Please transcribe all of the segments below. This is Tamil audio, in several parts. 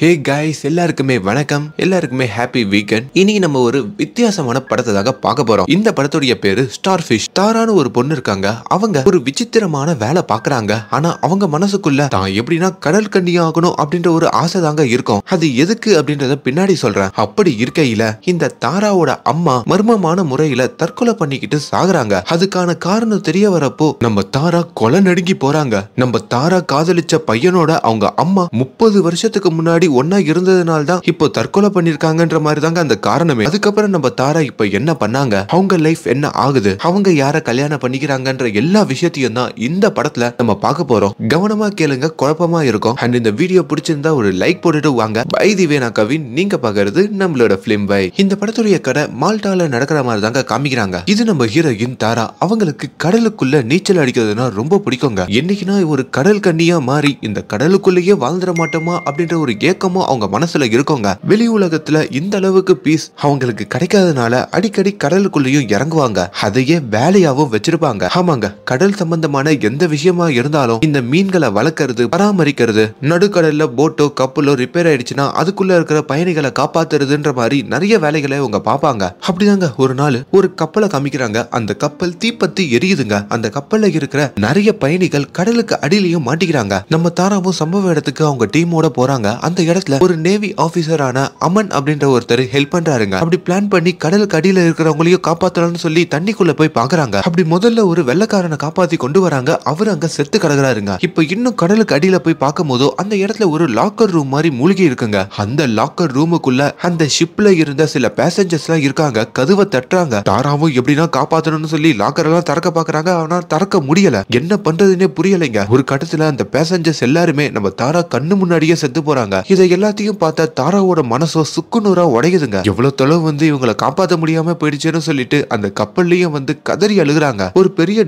ஹே கைஸ் எல்லாருக்குமே வணக்கம் எல்லாருக்குமே ஹாப்பி வீக்கெண்ட் இனி நம்ம ஒரு வித்தியாசமான படத்தை பார்க்க போறோம் இந்த படத்துடைய பேரு ஸ்டார் ஃபிஷ் தாரான ஒரு பொண்ணு இருக்காங்க அவங்க ஒரு விசித்திரமான வேலை பாக்குறாங்க ஆனா அவங்க மனசுக்குள்ள தான் எப்படின்னா கடல் கண்ணி ஆகணும் அப்படின்ற ஒரு ஆசை தாங்க இருக்கும் அது எதுக்கு அப்படின்றத பின்னாடி சொல்றேன் அப்படி இருக்கையில இந்த தாராவோட அம்மா மர்மமான முறையில தற்கொலை பண்ணிக்கிட்டு சாகுறாங்க அதுக்கான காரணம் தெரிய வரப்போ நம்ம தாரா கொலை நடுங்கி போறாங்க நம்ம தாரா காதலிச்ச பையனோட அவங்க அம்மா முப்பது வருஷத்துக்கு முன்னாடி இப்படி ஒன்னா இருந்ததுனால தான் இப்போ தற்கொலை பண்ணிருக்காங்கன்ற மாதிரி தாங்க அந்த காரணமே அதுக்கப்புறம் நம்ம தாரா இப்ப என்ன பண்ணாங்க அவங்க லைஃப் என்ன ஆகுது அவங்க யார கல்யாணம் பண்ணிக்கிறாங்கன்ற எல்லா விஷயத்தையும் தான் இந்த படத்துல நம்ம பார்க்க போறோம் கவனமா கேளுங்க குழப்பமா இருக்கும் அண்ட் இந்த வீடியோ பிடிச்சிருந்தா ஒரு லைக் போட்டுட்டு வாங்க வைதிவே வேணா கவின் நீங்க பாக்குறது நம்மளோட பிலிம் பை இந்த படத்துடைய கடை மால்டால நடக்கிற மாதிரி தாங்க காமிக்கிறாங்க இது நம்ம ஹீரோயின் தாரா அவங்களுக்கு கடலுக்குள்ள நீச்சல் அடிக்கிறதுனா ரொம்ப பிடிக்குங்க என்னைக்குனா ஒரு கடல் கண்ணியா மாறி இந்த கடலுக்குள்ளேயே வாழ்ந்துட மாட்டோமா அப்படின்ற ஒரு ஏக்க தயக்கமும் அவங்க மனசுல இருக்கோங்க வெளி உலகத்துல இந்த அளவுக்கு பீஸ் அவங்களுக்கு கிடைக்காதனால அடிக்கடி கடலுக்குள்ளயும் இறங்குவாங்க அதையே வேலையாவும் வச்சிருப்பாங்க ஆமாங்க கடல் சம்பந்தமான எந்த விஷயமா இருந்தாலும் இந்த மீன்களை வளர்க்கறது பராமரிக்கிறது நடுக்கடல்ல போட்டோ கப்பலோ ரிப்பேர் ஆயிடுச்சுன்னா அதுக்குள்ள இருக்கிற பயணிகளை காப்பாத்துறதுன்ற மாதிரி நிறைய வேலைகளை அவங்க பார்ப்பாங்க அப்படிதாங்க ஒரு நாள் ஒரு கப்பலை காமிக்கிறாங்க அந்த கப்பல் தீப்பத்தி எரியுதுங்க அந்த கப்பல்ல இருக்கிற நிறைய பயணிகள் கடலுக்கு அடியிலையும் மாட்டிக்கிறாங்க நம்ம தாராவும் சம்பவ இடத்துக்கு அவங்க டீமோட போறாங்க அந்த இடத்துல ஒரு நேவி ஆபிசரான அமன் அப்படின்ற ஒருத்தர் ஹெல்ப் பண்றாருங்க அப்படி பிளான் பண்ணி கடலுக்கு அடியில இருக்கிறவங்களையும் காப்பாத்தலாம்னு சொல்லி தண்ணிக்குள்ள போய் பாக்குறாங்க அப்படி முதல்ல ஒரு வெள்ளக்காரனை காப்பாத்தி கொண்டு வராங்க அவர் அங்க செத்து கிடக்குறாருங்க இப்ப இன்னும் கடலுக்கு அடியில போய் பார்க்கும் போதோ அந்த இடத்துல ஒரு லாக்கர் ரூம் மாதிரி மூழ்கி இருக்குங்க அந்த லாக்கர் ரூமுக்குள்ள அந்த ஷிப்ல இருந்த சில பேசஞ்சர்ஸ் எல்லாம் இருக்காங்க கதுவை தட்டுறாங்க தாராவும் எப்படின்னா காப்பாத்தணும்னு சொல்லி லாக்கர் எல்லாம் திறக்க பாக்குறாங்க ஆனா திறக்க முடியல என்ன பண்றதுன்னே புரியலைங்க ஒரு கட்டத்துல அந்த பேசஞ்சர்ஸ் எல்லாருமே நம்ம தாரா கண்ணு முன்னாடியே செத்து போறாங்க இதை எல்லாத்தையும் பார்த்தா தாராவோட மனசோ சுக்குநூறா உடையுதுங்க எவ்வளவு தொலைவு வந்து இவங்களை காப்பாற்ற முடியாம போயிடுச்சுன்னு சொல்லிட்டு அந்த கப்பல்லையும் வந்து கதறி அழுகுறாங்க ஒரு பெரிய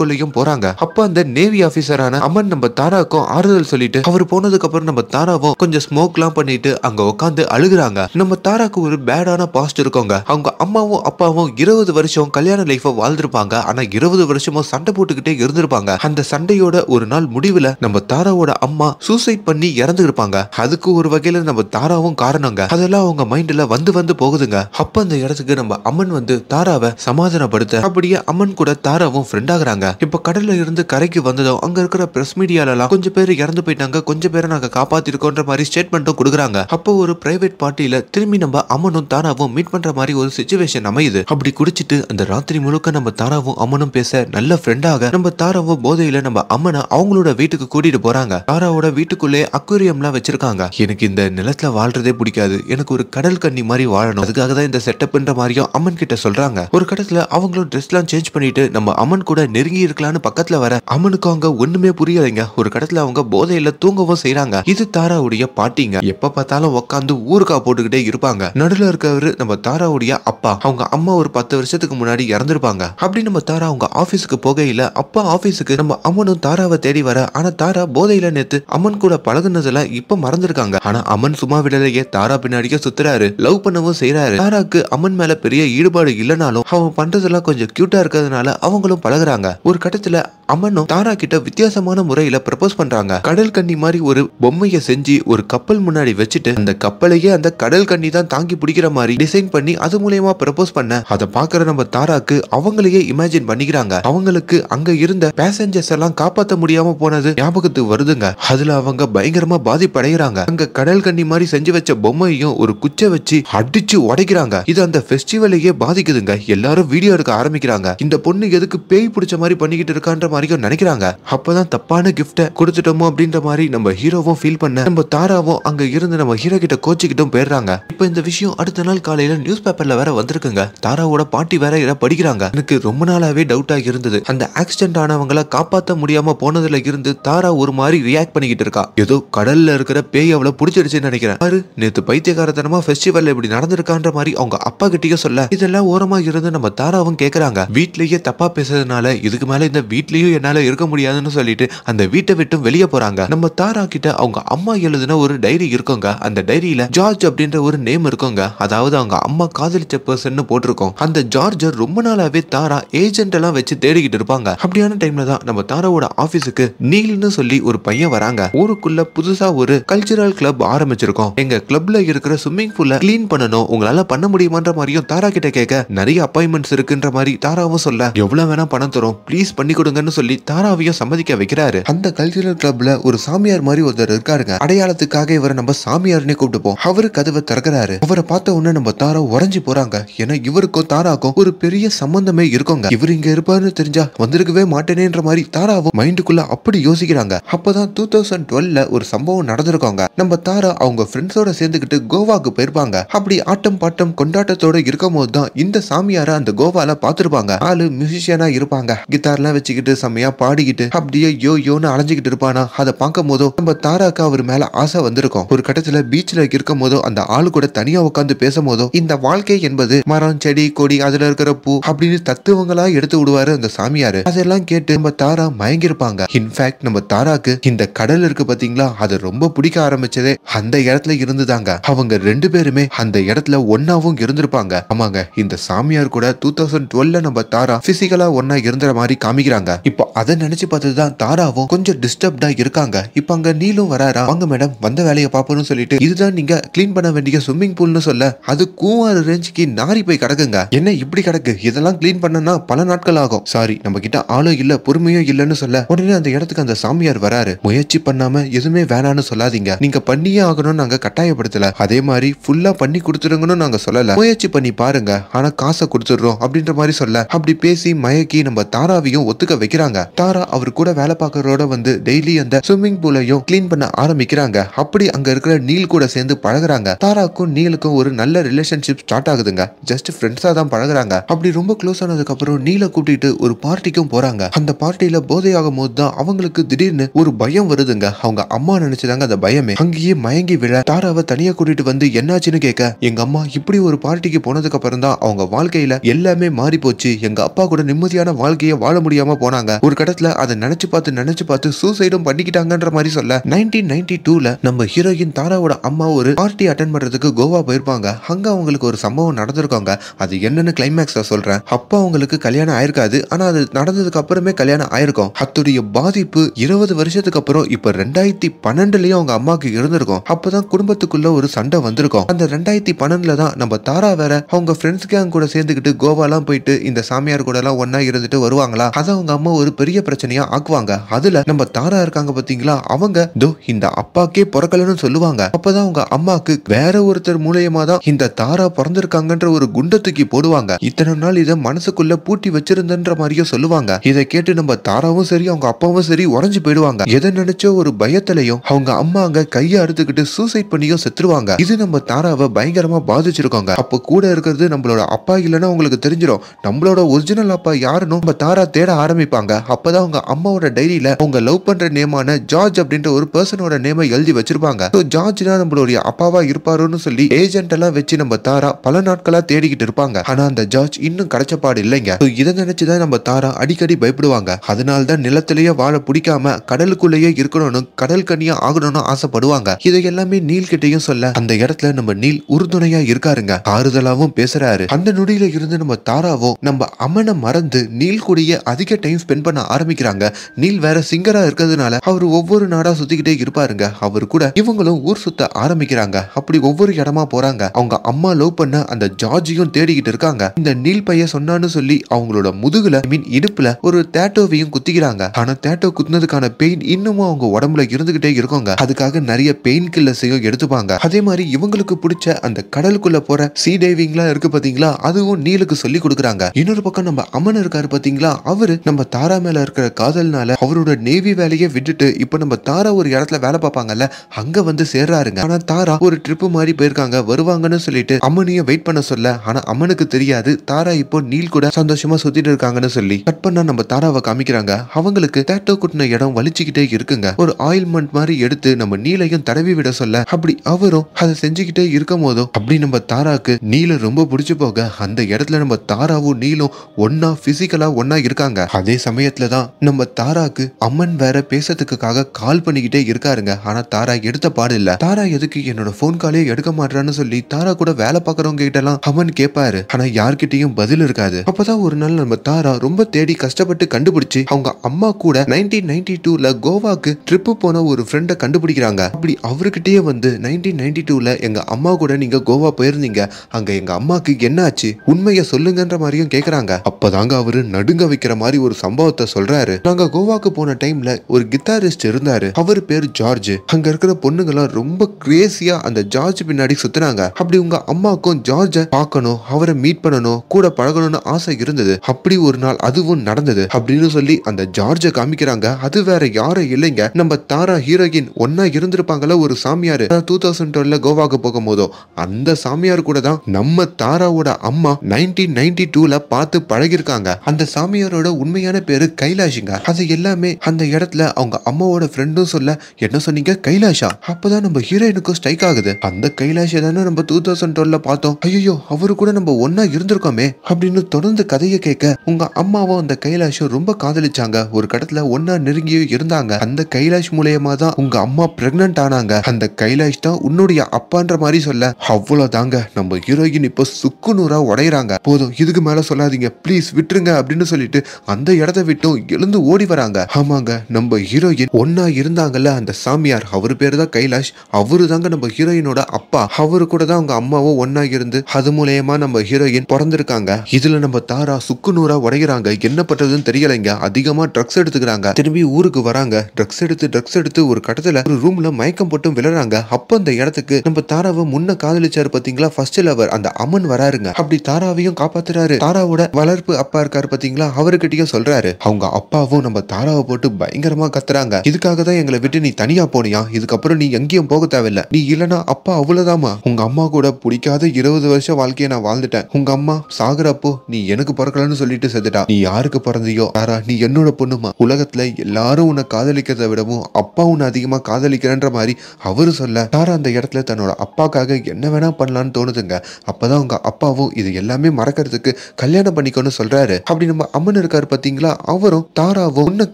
கொள்ளையும் போறாங்க அப்ப அந்த நேவி ஆபீசரான அமன் நம்ம தாராக்கும் ஆறுதல் சொல்லிட்டு அவர் போனதுக்கு அப்புறம் நம்ம தாராவும் கொஞ்சம் ஸ்மோக் எல்லாம் பண்ணிட்டு அங்க உட்காந்து அழுகுறாங்க நம்ம தாராக்கு ஒரு பேடான பாஸ்ட் இருக்கோங்க அவங்க அம்மாவும் அப்பாவும் இருபது வருஷம் கல்யாண லைஃப வாழ்ந்திருப்பாங்க ஆனா இருபது வருஷமும் சண்டை போட்டுக்கிட்டே இருந்திருப்பாங்க அந்த சண்டையோட ஒரு நாள் முடிவுல நம்ம தாராவோட அம்மா சூசைட் பண்ணி இறந்து இருப்பாங்க அதுக்கு அதுக்கு ஒரு வகையில நம்ம தாராவும் காரணங்க அதெல்லாம் அவங்க மைண்ட்ல வந்து வந்து போகுதுங்க அப்ப அந்த இடத்துக்கு நம்ம அம்மன் வந்து தாராவை சமாதானப்படுத்த அப்படியே அம்மன் கூட தாராவும் ஃப்ரெண்ட் ஆகுறாங்க இப்ப கடல்ல இருந்து கரைக்கு வந்ததும் அங்க இருக்கிற பிரஸ் மீடியாலலாம் கொஞ்சம் பேர் இறந்து போயிட்டாங்க கொஞ்சம் பேரை நாங்க காப்பாத்திருக்கோன்ற மாதிரி ஸ்டேட்மெண்ட்டும் கொடுக்குறாங்க அப்போ ஒரு பிரைவேட் பார்ட்டியில திரும்பி நம்ம அம்மனும் தாராவும் மீட் பண்ற மாதிரி ஒரு சுச்சுவேஷன் அமையுது அப்படி குடிச்சிட்டு அந்த ராத்திரி முழுக்க நம்ம தாராவும் அம்மனும் பேச நல்ல ஃப்ரெண்டாக நம்ம தாராவும் போதையில நம்ம அம்மனை அவங்களோட வீட்டுக்கு கூட்டிட்டு போறாங்க தாராவோட வீட்டுக்குள்ளே அக்வேரியம்லாம் வச்சிருக்காங்க எனக்கு இந்த நிலத்துல வாழ்றதே பிடிக்காது எனக்கு ஒரு கடல் கண்ணி மாதிரி வாழணும் அதுக்காக தான் இந்த செட்டப்ன்ற மாதிரியும் அம்மன் கிட்ட சொல்றாங்க ஒரு கடத்துல அவங்களும் ட்ரெஸ் எல்லாம் சேஞ்ச் பண்ணிட்டு நம்ம அம்மன் கூட நெருங்கி இருக்கலாம்னு பக்கத்துல வர அம்மனுக்கு அவங்க ஒண்ணுமே புரியலைங்க ஒரு கடத்துல அவங்க போதையில தூங்கவும் செய்யறாங்க இது தாராவுடைய பாட்டிங்க எப்ப பார்த்தாலும் உட்காந்து ஊருக்கா போட்டுக்கிட்டே இருப்பாங்க நடுல இருக்கவரு நம்ம தாராவுடைய அப்பா அவங்க அம்மா ஒரு பத்து வருஷத்துக்கு முன்னாடி இறந்துருப்பாங்க அப்படி நம்ம தாரா அவங்க ஆபீஸுக்கு போகையில அப்பா ஆபீஸுக்கு நம்ம அம்மனும் தாராவை தேடி வர ஆனா தாரா போதையில நேத்து அம்மன் கூட பழகுனதுல இப்ப மறந்துருக்காங்க இருக்காங்க ஆனா அமன் சும்மா விடலையே தாரா பின்னாடியே சுத்துறாரு லவ் பண்ணவும் செய்யறாரு தாராக்கு அமன் மேல பெரிய ஈடுபாடு இல்லைனாலும் அவன் பண்றதெல்லாம் கொஞ்சம் கியூட்டா இருக்கிறதுனால அவங்களும் பழகுறாங்க ஒரு கட்டத்துல அமனும் தாரா கிட்ட வித்தியாசமான முறையில ப்ரப்போஸ் பண்றாங்க கடல் கண்ணி மாதிரி ஒரு பொம்மைய செஞ்சு ஒரு கப்பல் முன்னாடி வச்சுட்டு அந்த கப்பலையே அந்த கடல் கண்ணி தான் தாங்கி பிடிக்கிற மாதிரி டிசைன் பண்ணி அது மூலயமா ப்ரப்போஸ் பண்ண அதை பாக்குற நம்ம தாராக்கு அவங்களையே இமேஜின் பண்ணிக்கிறாங்க அவங்களுக்கு அங்க இருந்த பேசஞ்சர்ஸ் எல்லாம் காப்பாற்ற முடியாம போனது ஞாபகத்துக்கு வருதுங்க அதுல அவங்க பயங்கரமா பாதிப்படைகிறாங்க அங்க கடல் கண்ணி மாதிரி செஞ்சு வச்ச பொம்மையும் ஒரு குச்சை வச்சு அடிச்சு உடைக்கிறாங்க இது அந்த பெஸ்டிவலையே பாதிக்குதுங்க எல்லாரும் வீடியோ எடுக்க ஆரம்பிக்கிறாங்க இந்த பொண்ணு எதுக்கு பேய் பிடிச்ச மாதிரி பண்ணிக்கிட்டு இருக்கான்ற மாதிரியும் நினைக்கிறாங்க அப்பதான் தப்பான கிஃப்ட கொடுத்துட்டோமோ அப்படின்ற மாதிரி நம்ம ஹீரோவும் ஃபீல் பண்ண நம்ம தாராவும் அங்க இருந்து நம்ம ஹீரோ கிட்ட கோச்சுக்கிட்டும் போயிடுறாங்க இப்ப இந்த விஷயம் அடுத்த நாள் காலையில நியூஸ் பேப்பர்ல வேற வந்திருக்குங்க தாராவோட பாட்டி வேற இதை படிக்கிறாங்க எனக்கு ரொம்ப நாளாவே டவுட்டா இருந்தது அந்த ஆக்சிடென்ட் ஆனவங்கள காப்பாத்த முடியாம போனதுல இருந்து தாரா ஒரு மாதிரி ரியாக்ட் பண்ணிக்கிட்டு இருக்கா ஏதோ கடல்ல இருக்கிற பேய அவளை பிடிச்சிருச்சுன்னு நினைக்கிறேன் பாரு நேற்று பைத்தியகாரத்தனமா ஃபெஸ்டிவல் இப்படி நடந்திருக்கான்ற மாதிரி அவங்க அப்பா கிட்டயே சொல்ல இதெல்லாம் ஓரமா இருந்து நம்ம தாராவும் கேக்குறாங்க வீட்லயே தப்பா பேசுறதுனால இதுக்கு மேல இந்த வீட்லயும் என்னால இருக்க முடியாதுன்னு சொல்லிட்டு அந்த வீட்டை விட்டு வெளியே போறாங்க நம்ம தாரா கிட்ட அவங்க அம்மா எழுதின ஒரு டைரி இருக்கோங்க அந்த டைரியில ஜார்ஜ் அப்படின்ற ஒரு நேம் இருக்குங்க அதாவது அவங்க அம்மா காதலிச்ச பர்சன் போட்டிருக்கோம் அந்த ஜார்ஜர் ரொம்ப நாளாவே தாரா ஏஜென்ட் எல்லாம் வச்சு தேடிக்கிட்டு இருப்பாங்க அப்படியான டைம்ல தான் நம்ம தாராவோட ஆபீஸுக்கு நீல்னு சொல்லி ஒரு பையன் வராங்க ஊருக்குள்ள புதுசா ஒரு கல்ச்சரல் ஸ்பெஷல் கிளப் ஆரம்பிச்சிருக்கோம் எங்க கிளப்ல இருக்கிற ஸ்விம்மிங் பூல கிளீன் பண்ணணும் உங்களால பண்ண முடியுமான்ற மாதிரியும் தாரா கிட்ட கேட்க நிறைய அப்பாயின்மெண்ட்ஸ் இருக்குன்ற மாதிரி தாராவும் சொல்ல எவ்வளவு வேணா பணம் தரும் ப்ளீஸ் பண்ணி கொடுங்கன்னு சொல்லி தாராவையும் சம்மதிக்க வைக்கிறாரு அந்த கல்ச்சுரல் கிளப்ல ஒரு சாமியார் மாதிரி ஒருத்தர் இருக்காருங்க அடையாளத்துக்காக இவரை நம்ம சாமியார்னே போம் அவரு கதவை திறக்கிறாரு அவரை பார்த்த உடனே நம்ம தாரா உறஞ்சி போறாங்க ஏன்னா இவருக்கும் தாராக்கும் ஒரு பெரிய சம்பந்தமே இருக்கோங்க இவர் இங்க இருப்பாருன்னு தெரிஞ்சா வந்திருக்கவே மாட்டேனேன்ற மாதிரி தாராவும் மைண்டுக்குள்ள அப்படி யோசிக்கிறாங்க அப்பதான் டூ தௌசண்ட் டுவெல்ல ஒரு சம்பவம் நடந்திருக்காங்க நம்ம தாரா அவங்க ஃப்ரெண்ட்ஸோட சேர்ந்துக்கிட்டு கோவாக்கு போயிருப்பாங்க அப்படி ஆட்டம் பாட்டம் கொண்டாட்டத்தோட இருக்கும் போது தான் இந்த சாமியார அந்த கோவால பாத்துருப்பாங்க ஆளு மியூசிஷியனா இருப்பாங்க கிட்டார்லாம் வச்சுக்கிட்டு செம்மையா பாடிக்கிட்டு அப்படியே யோ யோன்னு அலைஞ்சுக்கிட்டு இருப்பானா அதை பார்க்கும் போதோ நம்ம தாராக்கு அவர் மேல ஆசை வந்திருக்கும் ஒரு கட்டத்துல பீச்ல இருக்கும் போதோ அந்த ஆளு கூட தனியா உட்காந்து பேசும் இந்த வாழ்க்கை என்பது மரம் செடி கொடி அதுல இருக்கிற பூ அப்படின்னு தத்துவங்களா எடுத்து விடுவாரு அந்த சாமியாரு அதெல்லாம் கேட்டு நம்ம தாரா மயங்கிருப்பாங்க இன்ஃபேக்ட் நம்ம தாராக்கு இந்த கடல் இருக்கு பாத்தீங்களா அது ரொம்ப பிடிக்க ஆரம்பிச்சு வச்சதே அந்த இடத்துல இருந்துதாங்க அவங்க ரெண்டு பேருமே அந்த இடத்துல ஒன்னாவும் இருந்திருப்பாங்க ஆமாங்க இந்த சாமியார் கூட டூ தௌசண்ட் டுவெல்ல நம்ம தாரா பிசிக்கலா ஒன்னா இருந்த மாதிரி காமிக்கிறாங்க இப்போ அதை நினைச்சு பார்த்துதான் தாராவும் கொஞ்சம் டிஸ்டர்ப்டா இருக்காங்க இப்ப அங்க நீலும் வராரா வாங்க மேடம் வந்த வேலையை பாப்போம்னு சொல்லிட்டு இதுதான் நீங்க கிளீன் பண்ண வேண்டிய ஸ்விம்மிங் பூல்னு சொல்ல அது கூவாறு ரேஞ்சுக்கு நாரி போய் கிடக்குங்க என்ன இப்படி கிடக்கு இதெல்லாம் கிளீன் பண்ணனா பல நாட்கள் ஆகும் சாரி நம்ம கிட்ட ஆளும் இல்ல பொறுமையும் இல்லன்னு சொல்ல உடனே அந்த இடத்துக்கு அந்த சாமியார் வராரு முயற்சி பண்ணாம எதுவுமே வேணான்னு சொல்லாதீங்க நீங்க இதை பண்ணியே ஆகணும்னு நாங்க கட்டாயப்படுத்தலை அதே மாதிரி ஃபுல்லாக பண்ணி கொடுத்துருங்கன்னு நாங்கள் சொல்லலை முயற்சி பண்ணி பாருங்க ஆனால் காசை கொடுத்துட்றோம் அப்படின்ற மாதிரி சொல்ல அப்படி பேசி மயக்கி நம்ம தாராவையும் ஒத்துக்க வைக்கிறாங்க தாரா அவர் கூட வேலை பார்க்கறோட வந்து டெய்லி அந்த ஸ்விம்மிங் பூலையும் கிளீன் பண்ண ஆரம்பிக்கிறாங்க அப்படி அங்க இருக்கிற நீல் கூட சேர்ந்து பழகுறாங்க தாராக்கும் நீலுக்கும் ஒரு நல்ல ரிலேஷன்ஷிப் ஸ்டார்ட் ஆகுதுங்க ஜஸ்ட் ஃப்ரெண்ட்ஸா தான் பழகுறாங்க அப்படி ரொம்ப க்ளோஸ் ஆனதுக்கு அப்புறம் நீல கூட்டிட்டு ஒரு பார்ட்டிக்கும் போறாங்க அந்த பார்ட்டியில போதையாகும் போது தான் அவங்களுக்கு திடீர்னு ஒரு பயம் வருதுங்க அவங்க அம்மா நினைச்சதாங்க அந்த பயமே அங்கேயே மயங்கி விழ தாராவை தனியா கூட்டிட்டு வந்து என்னாச்சுன்னு கேட்க எங்க அம்மா இப்படி ஒரு பார்ட்டிக்கு போனதுக்கு அப்புறம் தான் அவங்க வாழ்க்கையில எல்லாமே மாறி போச்சு எங்க அப்பா கூட நிம்மதியான வாழ்க்கையை வாழ முடியாம போனாங்க ஒரு கடத்துல அதை நினைச்சு பார்த்து நினைச்சு பார்த்து சூசைடும் பண்ணிக்கிட்டாங்கன்ற மாதிரி சொல்ல நைன்டீன் நைன்டி டூல நம்ம ஹீரோயின் தாராவோட அம்மா ஒரு பார்ட்டி அட்டன் பண்றதுக்கு கோவா போயிருப்பாங்க அங்க அவங்களுக்கு ஒரு சம்பவம் நடந்திருக்காங்க அது என்னன்னு கிளைமேக்ஸ் சொல்றேன் அப்பா அவங்களுக்கு கல்யாணம் ஆயிருக்காது ஆனா அது நடந்ததுக்கு அப்புறமே கல்யாணம் ஆயிருக்கும் அத்துடைய பாதிப்பு இருபது வருஷத்துக்கு அப்புறம் இப்ப ரெண்டாயிரத்தி பன்னெண்டுலயும் அவங்க அம்மாக்கு இருந்திருக்கும் அப்பதான் குடும்பத்துக்குள்ள ஒரு சண்டை வந்திருக்கும் அந்த ரெண்டாயிரத்தி பன்னெண்டுல தான் நம்ம தாரா வேற அவங்க ஃப்ரெண்ட்ஸ் கேங் கூட சேர்ந்துக்கிட்டு கோவாலாம் போயிட்டு இந்த சாமியார் கூட எல்லாம் ஒன்னா இருந்துட்டு வருவாங்களா அதை அவங்க அம்மா ஒரு பெரிய பிரச்சனையா ஆக்குவாங்க அதுல நம்ம தாரா இருக்காங்க பாத்தீங்களா அவங்க தோ இந்த அப்பாக்கே பிறக்கலன்னு சொல்லுவாங்க அப்பதான் அவங்க அம்மாக்கு வேற ஒருத்தர் மூலயமா தான் இந்த தாரா பிறந்திருக்காங்கன்ற ஒரு குண்டத்துக்கு போடுவாங்க இத்தனை நாள் இதை மனசுக்குள்ள பூட்டி வச்சிருந்தன்ற மாதிரியும் சொல்லுவாங்க இதை கேட்டு நம்ம தாராவும் சரி அவங்க அப்பாவும் சரி உடஞ்சு போயிடுவாங்க எதை நினைச்சோ ஒரு பயத்திலையும் அவங்க அம்மா அங்க கையை அறுத்துக்கிட்டு சூசைட் பண்ணியும் செத்துருவாங்க இது நம்ம தாராவை பயங்கரமா பாதிச்சிருக்காங்க அப்ப கூட இருக்கிறது நம்மளோட அப்பா இல்லைன்னா உங்களுக்கு தெரிஞ்சிடும் நம்மளோட ஒரிஜினல் அப்பா யாருன்னு நம்ம தாரா தேட ஆரம்பிப்பாங்க அப்பதான் அவங்க அம்மாவோட டைரியில அவங்க லவ் பண்ற நேமான ஜார்ஜ் அப்படின்ற ஒரு பர்சனோட நேமை எழுதி வச்சிருப்பாங்க ஜார்ஜ்னா நம்மளுடைய அப்பாவா இருப்பாருன்னு சொல்லி ஏஜென்ட் எல்லாம் வச்சு நம்ம தாரா பல நாட்களா தேடிக்கிட்டு இருப்பாங்க ஆனா அந்த ஜார்ஜ் இன்னும் கிடைச்ச பாடு இல்லைங்க இதை நினைச்சுதான் நம்ம தாரா அடிக்கடி பயப்படுவாங்க அதனால தான் நிலத்திலேயே வாழ பிடிக்காம கடலுக்குள்ளேயே இருக்கணும்னு கடல் கண்ணியா ஆகணும்னு ஆசைப்படுவாங்க வருவாங்க இதை எல்லாமே நீல் கிட்டையும் சொல்ல அந்த இடத்துல நம்ம நீல் உறுதுணையா இருக்காருங்க ஆறுதலாவும் பேசுறாரு அந்த நொடியில இருந்து நம்ம தாராவும் நம்ம அம்மனை மறந்து நீல் கூடிய அதிக டைம் ஸ்பெண்ட் பண்ண ஆரம்பிக்கிறாங்க நீல் வேற சிங்கரா இருக்கிறதுனால அவர் ஒவ்வொரு நாடா சுத்திக்கிட்டே இருப்பாருங்க அவர் கூட இவங்களும் ஊர் சுத்த ஆரம்பிக்கிறாங்க அப்படி ஒவ்வொரு இடமா போறாங்க அவங்க அம்மா லவ் பண்ண அந்த ஜார்ஜியும் தேடிக்கிட்டு இருக்காங்க இந்த நீல் பைய சொன்னான்னு சொல்லி அவங்களோட முதுகுல மீன் இடுப்புல ஒரு தேட்டோவையும் குத்திக்கிறாங்க ஆனா தேட்டோ குத்துனதுக்கான பெயின் இன்னமும் அவங்க உடம்புல இருந்துகிட்டே இருக்காங்க அதுக்காக நிறைய நிறைய பெயின் கில்லர்ஸையும் எடுத்துப்பாங்க அதே மாதிரி இவங்களுக்கு பிடிச்ச அந்த கடலுக்குள்ள போற சி எல்லாம் இருக்கு பாத்தீங்களா அதுவும் நீலுக்கு சொல்லி கொடுக்குறாங்க இன்னொரு பக்கம் நம்ம அமன் இருக்காரு பாத்தீங்களா அவரு நம்ம தாரா மேல இருக்கிற காதல்னால அவரோட நேவி வேலையை விட்டுட்டு இப்ப நம்ம தாரா ஒரு இடத்துல வேலை பார்ப்பாங்கல்ல அங்க வந்து சேர்றாருங்க ஆனா தாரா ஒரு ட்ரிப்பு மாதிரி போயிருக்காங்க வருவாங்கன்னு சொல்லிட்டு அம்மனையும் வெயிட் பண்ண சொல்ல ஆனா அம்மனுக்கு தெரியாது தாரா இப்போ நீல் கூட சந்தோஷமா சுத்திட்டு இருக்காங்கன்னு சொல்லி கட் பண்ணா நம்ம தாராவை காமிக்கிறாங்க அவங்களுக்கு தேட்டோ குட்டின இடம் வலிச்சுக்கிட்டே இருக்குங்க ஒரு ஆயில்மெண்ட் மாதிரி எடுத்து நம்ம நீலை எல்லாரையும் தடவி விட சொல்ல அப்படி அவரும் அதை செஞ்சுக்கிட்டே இருக்கும் போதும் அப்படி நம்ம தாராக்கு நீல ரொம்ப பிடிச்சு போக அந்த இடத்துல நம்ம தாராவும் நீலும் ஒன்னா பிசிக்கலா ஒன்னா இருக்காங்க அதே சமயத்துலதான் நம்ம தாராக்கு அம்மன் வேற பேசுறதுக்காக கால் பண்ணிக்கிட்டே இருக்காருங்க ஆனா தாரா எடுத்த பாடு இல்ல தாரா எதுக்கு என்னோட போன் காலே எடுக்க மாட்டான்னு சொல்லி தாரா கூட வேலை பாக்குறவங்க கிட்ட எல்லாம் அம்மன் கேட்பாரு ஆனா யார்கிட்டயும் பதில் இருக்காது அப்பதான் ஒரு நாள் நம்ம தாரா ரொம்ப தேடி கஷ்டப்பட்டு கண்டுபிடிச்சு அவங்க அம்மா கூட நைன்டீன் நைன்டி டூல கோவாக்கு ட்ரிப்பு போன ஒரு ஃப்ரெண்டை கண்டுபிடிக்கிறாங்க அப்படி அவர்கிட்டயே வந்து நைன்டீன் நைன்டி டூவில் எங்கள் அம்மா கூட நீங்கள் கோவா போயிருந்தீங்க அங்கே எங்கள் அம்மாவுக்கு என்ன ஆச்சு உண்மையை சொல்லுங்கன்ற மாதிரியும் கேட்குறாங்க அப்போதாங்க அவர் நடுங்க வைக்கிற மாதிரி ஒரு சம்பவத்தை சொல்கிறாரு நாங்கள் கோவாக்கு போன டைமில் ஒரு கித்தாரிஸ்ட் இருந்தார் அவர் பேர் ஜார்ஜ் அங்கே இருக்கிற பொண்ணுங்களாம் ரொம்ப கிரேசியாக அந்த ஜார்ஜ் பின்னாடி சுற்றினாங்க அப்படி உங்கள் அம்மாவுக்கும் ஜார்ஜை பார்க்கணும் அவரை மீட் பண்ணணும் கூட பழகணும்னு ஆசை இருந்தது அப்படி ஒரு நாள் அதுவும் நடந்தது அப்படின்னு சொல்லி அந்த ஜார்ஜை காமிக்கிறாங்க அது வேற யாரும் இல்லைங்க நம்ம தாரா ஹீரோயின் ஒன்னா இருந்திருப்பாங்க இருப்பாங்கல்ல ஒரு சாமியார் டூ தௌசண்ட் டுவெல்ல கோவாக்கு போகும்போதோ அந்த சாமியார் கூட தான் நம்ம தாராவோட அம்மா நைன்டீன் நைன்டி டூல பார்த்து பழகிருக்காங்க அந்த சாமியாரோட உண்மையான பேரு கைலாஷிங்க அது எல்லாமே அந்த இடத்துல அவங்க அம்மாவோட ஃப்ரெண்டும் சொல்ல என்ன சொன்னீங்க கைலாஷா அப்பதான் நம்ம ஹீரோயினுக்கும் ஸ்ட்ரைக் ஆகுது அந்த கைலாஷ தானே நம்ம டூ தௌசண்ட் டுவெல்ல பார்த்தோம் ஐயோ அவரு கூட நம்ம ஒன்னா இருந்திருக்கோமே அப்படின்னு தொடர்ந்து கதையை கேட்க உங்க அம்மாவும் அந்த கைலாஷும் ரொம்ப காதலிச்சாங்க ஒரு கடத்துல ஒன்னா நெருங்கியும் இருந்தாங்க அந்த கைலாஷ் மூலயமா தான் உங்க அம்மா பிரெக்னன்ட் பிரெக்னன்ட் ஆனாங்க அந்த கைலாஷ் தான் உன்னுடைய அப்பான்ற மாதிரி சொல்ல அவ்வளவுதாங்க நம்ம ஹீரோயின் இப்போ சுக்கு நூறா உடையிறாங்க போதும் இதுக்கு மேல சொல்லாதீங்க ப்ளீஸ் விட்டுருங்க அப்படின்னு சொல்லிட்டு அந்த இடத்த விட்டும் எழுந்து ஓடி வராங்க ஆமாங்க நம்ம ஹீரோயின் ஒன்னா இருந்தாங்கல்ல அந்த சாமியார் அவரு பேரு தான் கைலாஷ் அவரு தாங்க நம்ம ஹீரோயினோட அப்பா அவரு கூட தான் அவங்க அம்மாவும் ஒன்னா இருந்து அது மூலயமா நம்ம ஹீரோயின் பிறந்திருக்காங்க இதுல நம்ம தாரா சுக்கு நூறா உடையிறாங்க என்ன பண்றதுன்னு தெரியலைங்க அதிகமா ட்ரக்ஸ் எடுத்துக்கிறாங்க திரும்பி ஊருக்கு வராங்க ட்ரக்ஸ் எடுத்து ட்ரக்ஸ் எடுத்து ஒரு கட்டத்துல ஒரு ரூம்ல மயக்கம் போட்டு விழுறாங்க அப்போ அந்த இடத்துக்கு நம்ம தாராவை முன்ன காதலிச்சாரு பாத்தீங்களா ஃபர்ஸ்ட் லவர் அந்த அமன் வராருங்க அப்படி தாராவையும் காப்பாத்துறாரு தாராவோட வளர்ப்பு அப்பா இருக்காரு பாத்தீங்களா அவருகிட்டயும் சொல்றாரு அவங்க அப்பாவும் நம்ம தாராவை போட்டு பயங்கரமா கத்துறாங்க இதுக்காக தான் எங்களை விட்டு நீ தனியா போனியா இதுக்கப்புறம் நீ எங்கேயும் போக தேவையில்ல நீ இல்லனா அப்பா அவ்வளவுதாமா உங்க அம்மா கூட பிடிக்காத இருபது வருஷம் வாழ்க்கையை நான் வாழ்ந்துட்டேன் உங்க அம்மா சாகுறப்போ நீ எனக்கு பிறக்கலன்னு சொல்லிட்டு செத்துட்டா நீ யாருக்கு பிறந்தியோ யாரா நீ என்னோட பொண்ணுமா உலகத்துல எல்லாரும் உன்னை காதலிக்கிறத விடவும் அப்பா உன்னை அதிகமா காதலிக்கிறன்ற மாதிரி அவர் சொல்ல தாரா அந்த இடத்துல தன்னோட அப்பாக்காக என்ன வேணா பண்ணலான்னு தோணுதுங்க அப்பதான் உங்க அப்பாவும் இது எல்லாமே மறக்கிறதுக்கு கல்யாணம் பண்ணிக்கணும் சொல்றாரு அப்படி நம்ம அம்மன் இருக்காரு பாத்தீங்களா அவரும் தாராவும் உன்னை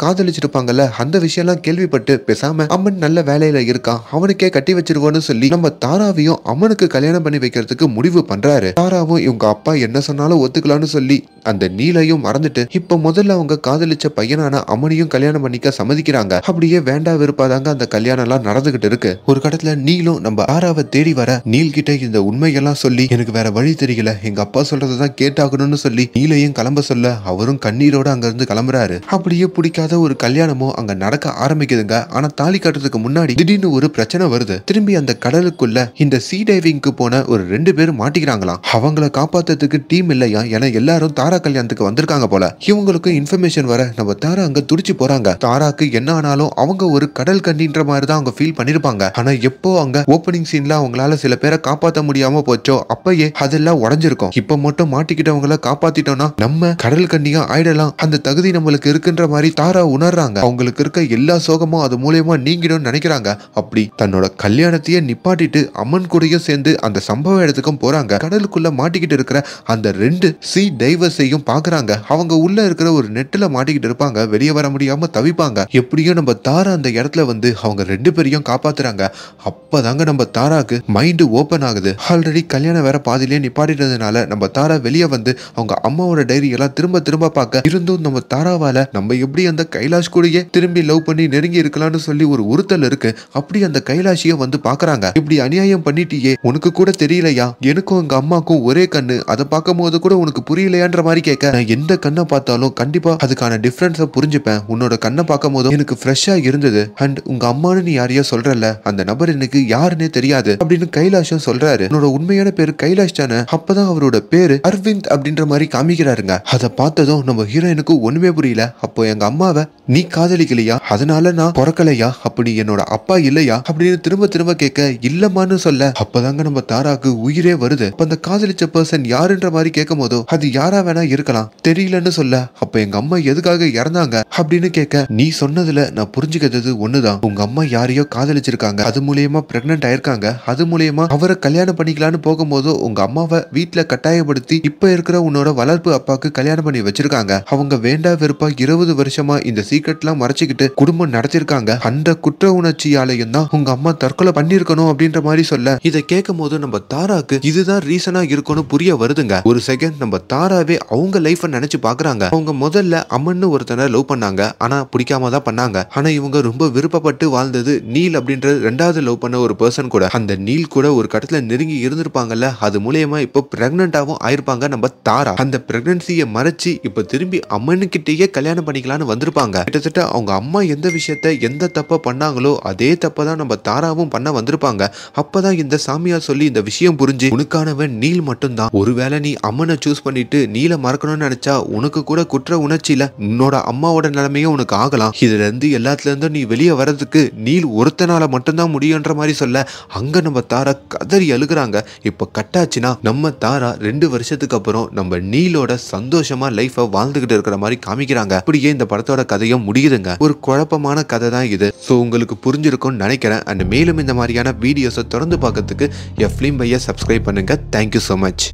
காதலிச்சிருப்பாங்கல்ல அந்த விஷயம்லாம் கேள்விப்பட்டு பேசாம அம்மன் நல்ல வேலையில இருக்கான் அவனுக்கே கட்டி வச்சிருவோன்னு சொல்லி நம்ம தாராவையும் அம்மனுக்கு கல்யாணம் பண்ணி வைக்கிறதுக்கு முடிவு பண்றாரு தாராவும் இவங்க அப்பா என்ன சொன்னாலும் ஒத்துக்கலாம்னு சொல்லி அந்த நீலையும் மறந்துட்டு இப்ப முதல்ல அவங்க காதலிச்ச பையனான அம்மனையும் கல்யாணம் பண்ணிக்க சம்மதிக்கிறாங்க அப்படியே வேண்டா விருப்பாதாங்க அந்த கல்யாணம் எல்லாம் நடந்து நடந்துகிட்டு இருக்கு ஒரு கடத்துல நீலும் நம்ம ஆறாவை தேடி வர நீல் கிட்ட இந்த உண்மையெல்லாம் சொல்லி எனக்கு வேற வழி தெரியல எங்க அப்பா சொல்றதான் கேட்டாகணும்னு சொல்லி நீலையும் கிளம்ப சொல்ல அவரும் கண்ணீரோட அங்க இருந்து கிளம்புறாரு அப்படியே பிடிக்காத ஒரு கல்யாணமும் அங்க நடக்க ஆரம்பிக்குதுங்க ஆனா தாலி கட்டுறதுக்கு முன்னாடி திடீர்னு ஒரு பிரச்சனை வருது திரும்பி அந்த கடலுக்குள்ள இந்த சீ டைவிங்க்கு போன ஒரு ரெண்டு பேரும் மாட்டிக்கிறாங்களாம் அவங்கள காப்பாத்துறதுக்கு டீம் இல்லையா என எல்லாரும் தாரா கல்யாணத்துக்கு வந்திருக்காங்க போல இவங்களுக்கு இன்ஃபர்மேஷன் வர நம்ம தாரா அங்க துடிச்சு போறாங்க தாராக்கு என்ன ஆனாலும் அவங்க ஒரு கடல் கண்ணின்ற மாதிரி தான் அவங்க ஃபீல் பண்ணிருப்பாங்க ஆனா எப்போ அங்க ஓப்பனிங் சீன்ல அவங்களால சில பேரை காப்பாத்த முடியாம போச்சோ அப்பயே அதெல்லாம் உடஞ்சிருக்கும் இப்ப மட்டும் மாட்டிக்கிட்டவங்கள காப்பாத்திட்டோம்னா நம்ம கடல் கண்ணியா ஆயிடலாம் அந்த தகுதி நம்மளுக்கு இருக்குன்ற மாதிரி தாரா உணர்றாங்க அவங்களுக்கு இருக்க எல்லா சோகமும் அது மூலயமா நீங்கிடும் நினைக்கிறாங்க அப்படி தன்னோட கல்யாணத்தையே நிப்பாட்டிட்டு அம்மன் கூடயும் சேர்ந்து அந்த சம்பவ இடத்துக்கும் போறாங்க கடலுக்குள்ள மாட்டிக்கிட்டு இருக்கிற அந்த ரெண்டு சி டைவர்ஸையும் பாக்குறாங்க அவங்க உள்ள இருக்கிற ஒரு நெட்டில் மாட்டிக்கிட்டு இருப்பாங்க வெளியே வர முடியாம தவிப்பாங்க எப்படியும் நம்ம தாரா அந்த இடத்துல வந்து அவங்க ரெண்டு பேரையும் காப்பாத்துறாங்க அப்பதாங்க நம்ம தாராக்கு மைண்டு ஓப்பன் ஆகுது ஆல்ரெடி கல்யாணம் வேற பாதிலேயே நிப்பாட்டிட்டதுனால நம்ம தாரா வெளியே வந்து அவங்க அம்மாவோட டைரி எல்லாம் திரும்ப திரும்ப பார்க்க இருந்தும் நம்ம தாராவால நம்ம எப்படி அந்த கைலாஷ் கூடயே திரும்பி லவ் பண்ணி நெருங்கி இருக்கலாம்னு சொல்லி ஒரு உறுத்தல் இருக்கு அப்படி அந்த கைலாஷிய வந்து பாக்குறாங்க இப்படி அநியாயம் பண்ணிட்டியே உனக்கு கூட தெரியலையா எனக்கும் எங்க அம்மாக்கும் ஒரே கண்ணு அதை பார்க்கும் போது கூட உனக்கு புரியலையான்ற மாதிரி கேட்க நான் எந்த கண்ணை பார்த்தாலும் கண்டிப்பா அதுக்கான டிஃபரன்ஸை புரிஞ்சுப்பேன் உன்னோட கண்ணை பார்க்கும் போதும் எனக்கு ஃப்ரெஷ்ஷா இருந்தது அண்ட் உங்க அம்மானு நீ யாரையோ சொல்றேன்ல அந்த நபர் எனக்கு யாருன்னே தெரியாது அப்படின்னு கைலாஷும் சொல்றாரு என்னோட உண்மையான பேரு கைலாஷ் தானே அப்பதான் அவரோட பேரு அர்விந்த் அப்படின்ற மாதிரி காமிக்கிறாருங்க அதை பார்த்ததும் நம்ம ஹீரோயினுக்கு ஒண்ணுமே புரியல அப்போ எங்க அம்மாவை நீ காதலிக்கலையா அதனால நான் பிறக்கலையா அப்படி என்னோட அப்பா இல்லையா அப்படின்னு திரும்ப திரும்ப கேட்க இல்லமான்னு சொல்ல அப்பதாங்க நம்ம தாராக்கு உயிரே வருது அந்த காதலிச்ச பர்சன் யாருன்ற மாதிரி கேட்கும் போதோ அது யாரா வேணா இருக்கலாம் தெரியலன்னு சொல்ல அப்ப எங்க அம்மா எதுக்காக இறந்தாங்க அப்படின்னு கேட்க நீ சொன்னதுல நான் புரிஞ்சுக்கிறது ஒண்ணுதான் உங்க அம்மா யாரையோ காதல் காதலிச்சிருக்காங்க அது மூலியமா பிரெக்னன்ட் ஆயிருக்காங்க அது மூலியமா அவரை கல்யாணம் பண்ணிக்கலான்னு போகும்போது உங்க அம்மாவை வீட்டுல கட்டாயப்படுத்தி இப்ப இருக்கிற உன்னோட வளர்ப்பு அப்பாக்கு கல்யாணம் பண்ணி வச்சிருக்காங்க அவங்க வேண்டா வெறுப்பா இருபது வருஷமா இந்த சீக்கிரட் எல்லாம் மறைச்சுக்கிட்டு குடும்பம் நடத்திருக்காங்க அந்த குற்ற உணர்ச்சியாலையும் தான் உங்க அம்மா தற்கொலை பண்ணிருக்கணும் அப்படின்ற மாதிரி சொல்ல இதை கேட்கும் போது நம்ம தாராக்கு இதுதான் ரீசனா இருக்கும்னு புரிய வருதுங்க ஒரு செகண்ட் நம்ம தாராவே அவங்க லைஃப் நினைச்சு பாக்குறாங்க அவங்க முதல்ல அம்மன்னு ஒருத்தனை லவ் பண்ணாங்க ஆனா பிடிக்காம தான் பண்ணாங்க ஆனா இவங்க ரொம்ப விருப்பப்பட்டு வாழ்ந்தது நீல அப்படின்றது ரெண்டாவது லவ் பண்ண ஒரு பர்சன் கூட அந்த நீல் கூட ஒரு கட்டத்தில் நெருங்கி இருந்திருப்பாங்கல்ல அது மூலயமா இப்போ பிரெக்னண்டாகவும் ஆயிருப்பாங்க நம்ம தாரா அந்த பிரெக்னன்சியை மறைச்சு இப்போ திரும்பி அம்மனுக்கிட்டேயே கல்யாணம் பண்ணிக்கலான்னு வந்திருப்பாங்க கிட்டத்தட்ட அவங்க அம்மா எந்த விஷயத்த எந்த தப்பை பண்ணாங்களோ அதே தப்பை தான் நம்ம தாராவும் பண்ண வந்திருப்பாங்க அப்பதான் இந்த சாமியார் சொல்லி இந்த விஷயம் புரிஞ்சு உனக்கானவன் நீல் மட்டும்தான் ஒருவேளை நீ அம்மனை சூஸ் பண்ணிட்டு நீல மறக்கணும்னு நினைச்சா உனக்கு கூட குற்ற உணர்ச்சியில உன்னோட அம்மாவோட நிலைமையும் உனக்கு ஆகலாம் இதுல இருந்து எல்லாத்துல இருந்தும் நீ வெளியே வர்றதுக்கு நீல் ஒரு ஒருத்தனால மட்டும்தான் முடியுன்ற மாதிரி சொல்ல அங்கே நம்ம தாரா கதறி அழுகிறாங்க இப்போ கட்டாச்சுன்னா நம்ம தாரா ரெண்டு வருஷத்துக்கு அப்புறம் நம்ம நீலோட சந்தோஷமா லைஃப வாழ்ந்துகிட்டு இருக்கிற மாதிரி காமிக்கிறாங்க அப்படியே இந்த படத்தோட கதையும் முடியுதுங்க ஒரு குழப்பமான கதை தான் இது ஸோ உங்களுக்கு புரிஞ்சிருக்கும்னு நினைக்கிறேன் அண்ட் மேலும் இந்த மாதிரியான வீடியோஸை தொடர்ந்து பார்க்கறதுக்கு எஃப்லிம் பையை சப்ஸ்கிரைப் பண்ணுங்க தேங்க்யூ ஸோ மச்